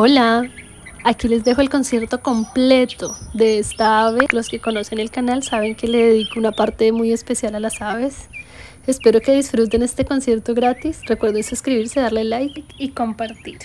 Hola, aquí les dejo el concierto completo de esta ave. Los que conocen el canal saben que le dedico una parte muy especial a las aves. Espero que disfruten este concierto gratis. Recuerden suscribirse, darle like y compartir.